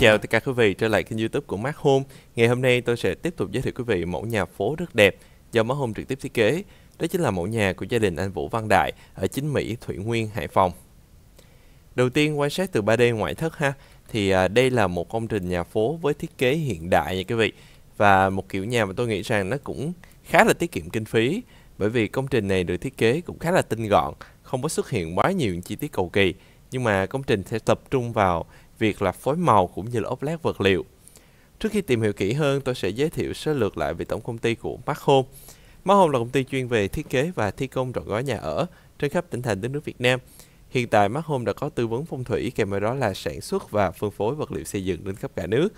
chào tất cả quý vị trở lại kênh youtube của Mát Home Ngày hôm nay tôi sẽ tiếp tục giới thiệu quý vị mẫu nhà phố rất đẹp do Mát Home trực tiếp thiết kế Đó chính là mẫu nhà của gia đình anh Vũ Văn Đại ở chính Mỹ, Thủy Nguyên, Hải Phòng Đầu tiên quan sát từ 3D ngoại thất ha Thì à, đây là một công trình nhà phố với thiết kế hiện đại nha quý vị Và một kiểu nhà mà tôi nghĩ rằng nó cũng khá là tiết kiệm kinh phí Bởi vì công trình này được thiết kế cũng khá là tinh gọn Không có xuất hiện quá nhiều chi tiết cầu kỳ nhưng mà công trình sẽ tập trung vào việc là phối màu cũng như là ốp lát vật liệu. Trước khi tìm hiểu kỹ hơn, tôi sẽ giới thiệu sơ lược lại về tổng công ty của Mark Home. Mark Home là công ty chuyên về thiết kế và thi công trọn gói nhà ở trên khắp tỉnh thành đất nước Việt Nam. Hiện tại Mark Home đã có tư vấn phong thủy kèm với đó là sản xuất và phân phối vật liệu xây dựng đến khắp cả nước.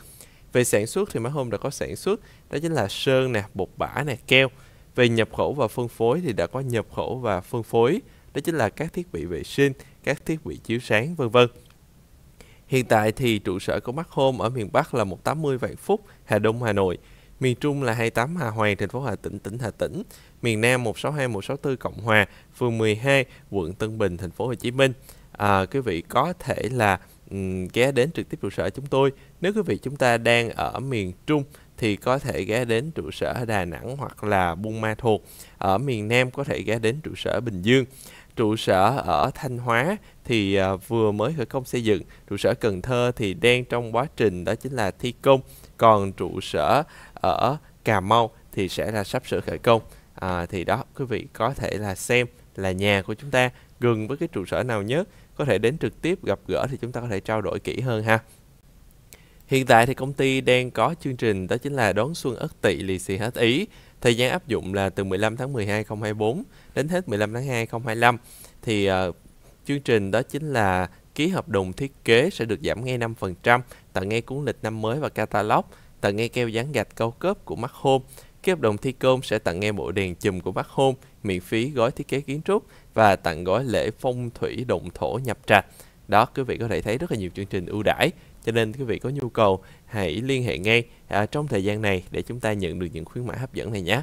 Về sản xuất thì Mark Home đã có sản xuất đó chính là sơn nè, bột bã nè, keo. Về nhập khẩu và phân phối thì đã có nhập khẩu và phân phối đó chính là các thiết bị vệ sinh, các thiết bị chiếu sáng vân vân. Hiện tại thì trụ sở của Mark Home ở miền Bắc là 180 Vạn Phúc, Hà Đông, Hà Nội. Miền Trung là 28 Hà Hoàng, thành phố Hà Tĩnh, tỉnh Hà Tĩnh. Miền Nam 162, 164 Cộng Hòa, phường 12, quận Tân Bình, thành phố Hồ Chí Minh. À, quý vị có thể là um, ghé đến trực tiếp trụ sở chúng tôi. Nếu quý vị chúng ta đang ở miền Trung thì có thể ghé đến trụ sở Đà Nẵng hoặc là Buôn Ma Thuột. Ở miền Nam có thể ghé đến trụ sở Bình Dương trụ sở ở Thanh Hóa thì à, vừa mới khởi công xây dựng trụ sở Cần Thơ thì đang trong quá trình đó chính là thi công còn trụ sở ở Cà Mau thì sẽ là sắp sửa khởi công à, thì đó quý vị có thể là xem là nhà của chúng ta gần với cái trụ sở nào nhất có thể đến trực tiếp gặp gỡ thì chúng ta có thể trao đổi kỹ hơn ha Hiện tại thì công ty đang có chương trình đó chính là đón xuân ất tỵ lì xì hết ý. Thời gian áp dụng là từ 15 tháng 12 2024 đến hết 15 tháng 2 2025. Thì uh, chương trình đó chính là ký hợp đồng thiết kế sẽ được giảm ngay 5%, tặng ngay cuốn lịch năm mới và catalog, tặng ngay keo dán gạch cao cấp của Mac hôm Ký hợp đồng thi công sẽ tặng ngay bộ đèn chùm của Mac hôm miễn phí gói thiết kế kiến trúc và tặng gói lễ phong thủy động thổ nhập trạch. Đó, quý vị có thể thấy rất là nhiều chương trình ưu đãi, cho nên quý vị có nhu cầu hãy liên hệ ngay à, trong thời gian này để chúng ta nhận được những khuyến mãi hấp dẫn này nhé.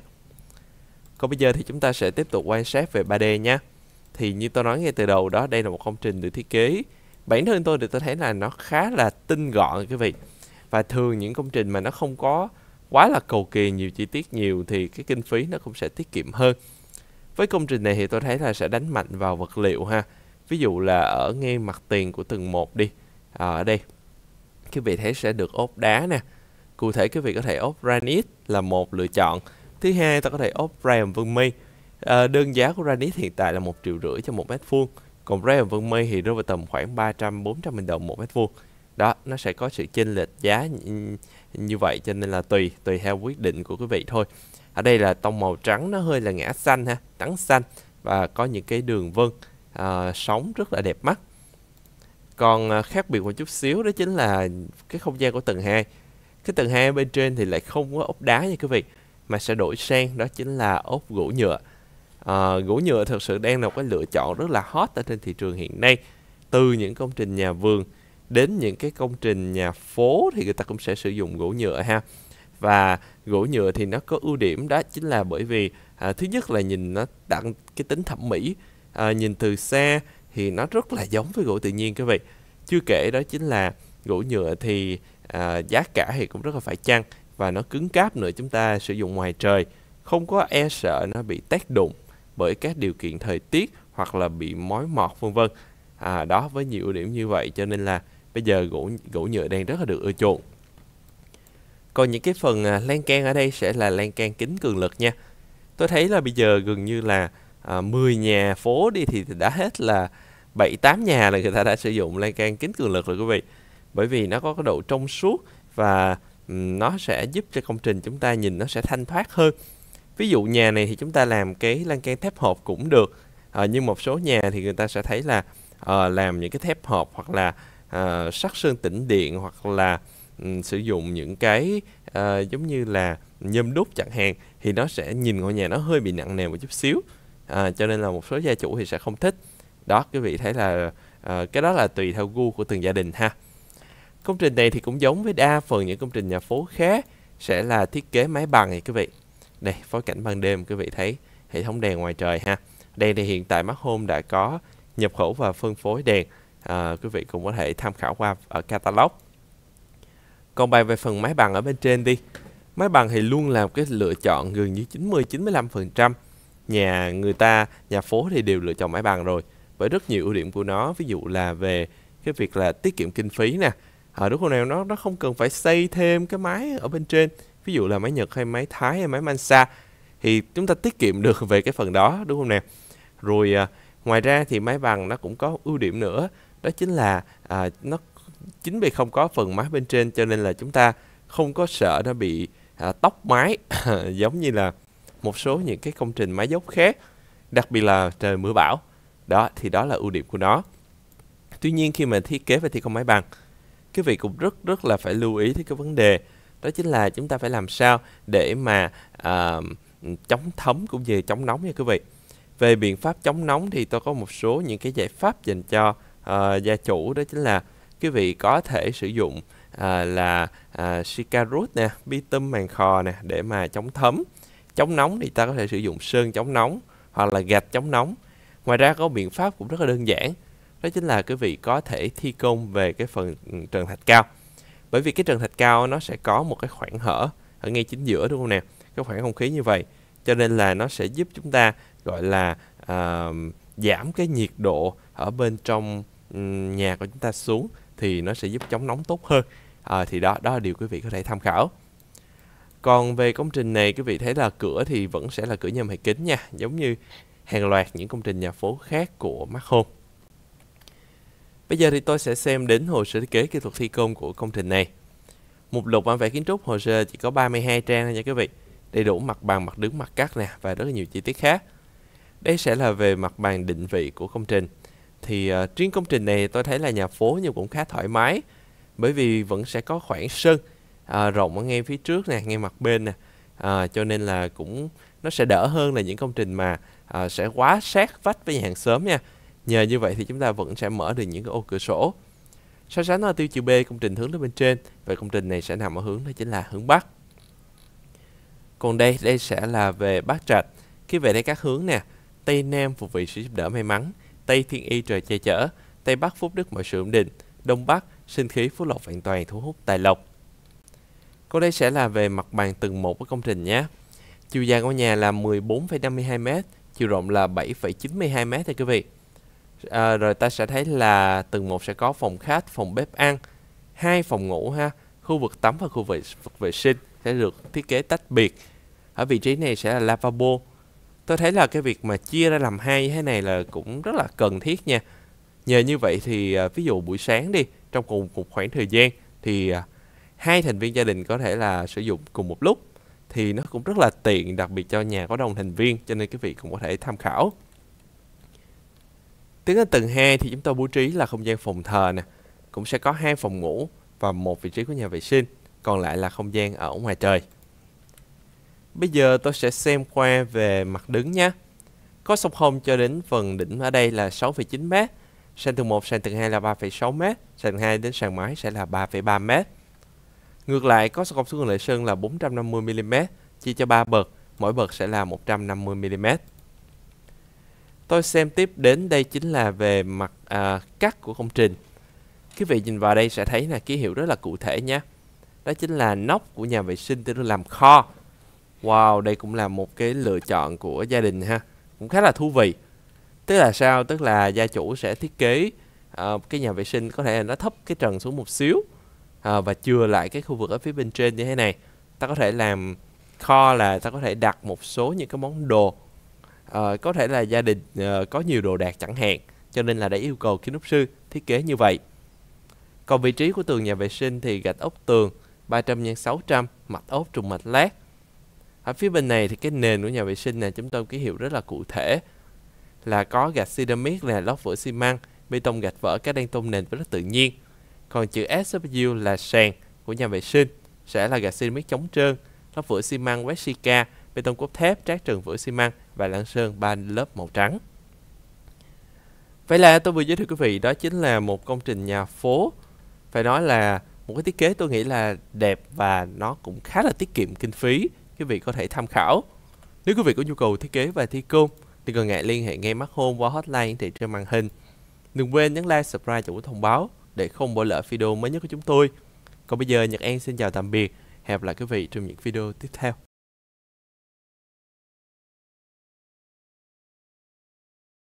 Còn bây giờ thì chúng ta sẽ tiếp tục quan sát về 3D nhé thì như tôi nói ngay từ đầu đó đây là một công trình được thiết kế bản thân tôi thì tôi thấy là nó khá là tinh gọn quý vị và thường những công trình mà nó không có quá là cầu kỳ nhiều chi tiết nhiều thì cái kinh phí nó cũng sẽ tiết kiệm hơn với công trình này thì tôi thấy là sẽ đánh mạnh vào vật liệu ha ví dụ là ở ngay mặt tiền của tầng một đi à, ở đây quý vị thấy sẽ được ốp đá nè cụ thể quý vị có thể ốp granite là một lựa chọn thứ hai ta có thể ốp rèm vân mi à, đơn giá của Granite hiện tại là một triệu rưỡi cho một mét vuông còn Ray Vân Mây thì rơi vào tầm khoảng 300 400 000 đồng một mét vuông đó nó sẽ có sự chênh lệch giá như vậy cho nên là tùy tùy theo quyết định của quý vị thôi ở đây là tông màu trắng nó hơi là ngã xanh ha trắng xanh và có những cái đường vân à, sóng rất là đẹp mắt còn à, khác biệt một chút xíu đó chính là cái không gian của tầng 2 cái tầng 2 bên trên thì lại không có ốp đá nha quý vị mà sẽ đổi sang đó chính là ốp gỗ nhựa à, gỗ nhựa thực sự đang là một cái lựa chọn rất là hot ở trên thị trường hiện nay từ những công trình nhà vườn đến những cái công trình nhà phố thì người ta cũng sẽ sử dụng gỗ nhựa ha và gỗ nhựa thì nó có ưu điểm đó chính là bởi vì à, thứ nhất là nhìn nó đặng cái tính thẩm mỹ à, nhìn từ xa thì nó rất là giống với gỗ tự nhiên các vị chưa kể đó chính là gỗ nhựa thì à, giá cả thì cũng rất là phải chăng và nó cứng cáp nữa chúng ta sử dụng ngoài trời không có e sợ nó bị tét đụng bởi các điều kiện thời tiết hoặc là bị mối mọt vân vân à, đó với nhiều ưu điểm như vậy cho nên là bây giờ gỗ gỗ nhựa đang rất là được ưa chuộng còn những cái phần à, lan can ở đây sẽ là lan can kính cường lực nha tôi thấy là bây giờ gần như là à, 10 nhà phố đi thì đã hết là 7 8 nhà là người ta đã sử dụng lan can kính cường lực rồi quý vị. Bởi vì nó có cái độ trong suốt và nó sẽ giúp cho công trình chúng ta nhìn nó sẽ thanh thoát hơn ví dụ nhà này thì chúng ta làm cái lan can thép hộp cũng được à, nhưng một số nhà thì người ta sẽ thấy là à, làm những cái thép hộp hoặc là à, sắt sơn tĩnh điện hoặc là um, sử dụng những cái à, giống như là nhôm đúc chẳng hạn thì nó sẽ nhìn ngôi nhà nó hơi bị nặng nề một chút xíu à, cho nên là một số gia chủ thì sẽ không thích đó quý vị thấy là à, cái đó là tùy theo gu của từng gia đình ha công trình này thì cũng giống với đa phần những công trình nhà phố khác sẽ là thiết kế mái bằng thì quý vị đây phối cảnh ban đêm quý vị thấy hệ thống đèn ngoài trời ha đây thì hiện tại mắt hôm đã có nhập khẩu và phân phối đèn à, quý vị cũng có thể tham khảo qua ở catalog còn bài về phần máy bằng ở bên trên đi máy bằng thì luôn là cái lựa chọn gần như 90 95% nhà người ta nhà phố thì đều lựa chọn máy bằng rồi bởi rất nhiều ưu điểm của nó ví dụ là về cái việc là tiết kiệm kinh phí nè ở à, lúc nào nó nó không cần phải xây thêm cái máy ở bên trên ví dụ là máy Nhật hay máy Thái hay máy Mansa thì chúng ta tiết kiệm được về cái phần đó đúng không nè rồi à, ngoài ra thì máy bằng nó cũng có ưu điểm nữa đó chính là à, nó chính vì không có phần máy bên trên cho nên là chúng ta không có sợ nó bị à, tóc máy giống như là một số những cái công trình máy dốc khác đặc biệt là trời mưa bão đó thì đó là ưu điểm của nó tuy nhiên khi mà thiết kế về thi công máy bằng cái vị cũng rất rất là phải lưu ý tới cái vấn đề đó chính là chúng ta phải làm sao để mà uh, chống thấm cũng như chống nóng nha quý vị về biện pháp chống nóng thì tôi có một số những cái giải pháp dành cho uh, gia chủ đó chính là quý vị có thể sử dụng uh, là uh, à, sicarut nè bi tâm màng khò nè để mà chống thấm chống nóng thì ta có thể sử dụng sơn chống nóng hoặc là gạch chống nóng ngoài ra có biện pháp cũng rất là đơn giản đó chính là quý vị có thể thi công về cái phần ừ, trần thạch cao bởi vì cái trần thạch cao nó sẽ có một cái khoảng hở ở ngay chính giữa đúng không nè cái khoảng không khí như vậy cho nên là nó sẽ giúp chúng ta gọi là uh, giảm cái nhiệt độ ở bên trong ừ, nhà của chúng ta xuống thì nó sẽ giúp chống nóng tốt hơn à, thì đó đó là điều quý vị có thể tham khảo còn về công trình này quý vị thấy là cửa thì vẫn sẽ là cửa nhôm hệ kính nha giống như hàng loạt những công trình nhà phố khác của Mark Home Bây giờ thì tôi sẽ xem đến hồ sơ thiết kế kỹ thuật thi công của công trình này. Mục lục bản vẽ kiến trúc hồ sơ chỉ có 32 trang thôi nha quý vị. Đầy đủ mặt bằng, mặt đứng, mặt cắt nè và rất là nhiều chi tiết khác. Đây sẽ là về mặt bằng định vị của công trình. Thì uh, riêng công trình này tôi thấy là nhà phố nhưng cũng khá thoải mái bởi vì vẫn sẽ có khoảng sân uh, rộng ở ngay phía trước nè, ngay mặt bên nè. Uh, cho nên là cũng nó sẽ đỡ hơn là những công trình mà uh, sẽ quá sát vách với nhà hàng xóm nha Nhờ như vậy thì chúng ta vẫn sẽ mở được những cái ô cửa sổ. So sánh ở tiêu chiều B công trình hướng lên bên trên và công trình này sẽ nằm ở hướng đó chính là hướng Bắc. Còn đây, đây sẽ là về Bắc Trạch. Khi về đây các hướng nè, Tây Nam phục vị sự giúp đỡ may mắn, Tây Thiên Y trời che chở, Tây Bắc phúc đức mọi sự ổn định, Đông Bắc sinh khí phú lộc vạn toàn thu hút tài lộc. Còn đây sẽ là về mặt bằng từng một của công trình nhé. Chiều dài ngôi nhà là 14,52m, chiều rộng là 7,92m thưa quý vị à, rồi ta sẽ thấy là tầng 1 sẽ có phòng khách phòng bếp ăn hai phòng ngủ ha khu vực tắm và khu vực vệ sinh sẽ được thiết kế tách biệt ở vị trí này sẽ là lavabo tôi thấy là cái việc mà chia ra làm hai như thế này là cũng rất là cần thiết nha nhờ như vậy thì à, ví dụ buổi sáng đi trong cùng một khoảng thời gian thì à, hai thành viên gia đình có thể là sử dụng cùng một lúc thì nó cũng rất là tiện đặc biệt cho nhà có đông thành viên cho nên quý vị cũng có thể tham khảo tiến đến tầng 2 thì chúng tôi bố trí là không gian phòng thờ nè cũng sẽ có hai phòng ngủ và một vị trí của nhà vệ sinh còn lại là không gian ở ngoài trời bây giờ tôi sẽ xem qua về mặt đứng nhé có sông hông cho đến phần đỉnh ở đây là 6,9 m sàn tầng 1 sàn tầng 2 là 3,6 m sàn 2 đến sàn mái sẽ là 3,3 m ngược lại có sông xuống Lệ Sơn là 450 mm chia cho 3 bậc mỗi bậc sẽ là 150 mm tôi xem tiếp đến đây chính là về mặt à, cắt của công trình quý vị nhìn vào đây sẽ thấy là ký hiệu rất là cụ thể nhé đó chính là nóc của nhà vệ sinh tôi làm kho wow đây cũng là một cái lựa chọn của gia đình ha cũng khá là thú vị tức là sao tức là gia chủ sẽ thiết kế uh, cái nhà vệ sinh có thể là nó thấp cái trần xuống một xíu uh, và chừa lại cái khu vực ở phía bên trên như thế này ta có thể làm kho là ta có thể đặt một số những cái món đồ Ờ, có thể là gia đình uh, có nhiều đồ đạc chẳng hạn cho nên là đã yêu cầu kiến trúc sư thiết kế như vậy còn vị trí của tường nhà vệ sinh thì gạch ốc tường 300 x 600 mạch ốp trùng mạch lát ở phía bên này thì cái nền của nhà vệ sinh này chúng tôi ký hiệu rất là cụ thể là có gạch ceramic là lót vữa xi măng bê tông gạch vỡ các đen tôn nền với rất tự nhiên còn chữ SW là sàn của nhà vệ sinh sẽ là gạch ceramic chống trơn lót vữa xi măng quét bê tông cốt thép trát trần vữa xi măng và Lạng Sơn ban lớp màu trắng. Vậy là tôi vừa giới thiệu quý vị đó chính là một công trình nhà phố. Phải nói là một cái thiết kế tôi nghĩ là đẹp và nó cũng khá là tiết kiệm kinh phí. Quý vị có thể tham khảo. Nếu quý vị có nhu cầu thiết kế và thi công thì cần ngại liên hệ ngay mắt hôn qua hotline thì trên màn hình. Đừng quên nhấn like, subscribe và thông báo để không bỏ lỡ video mới nhất của chúng tôi. Còn bây giờ Nhật An xin chào tạm biệt. Hẹn gặp lại quý vị trong những video tiếp theo.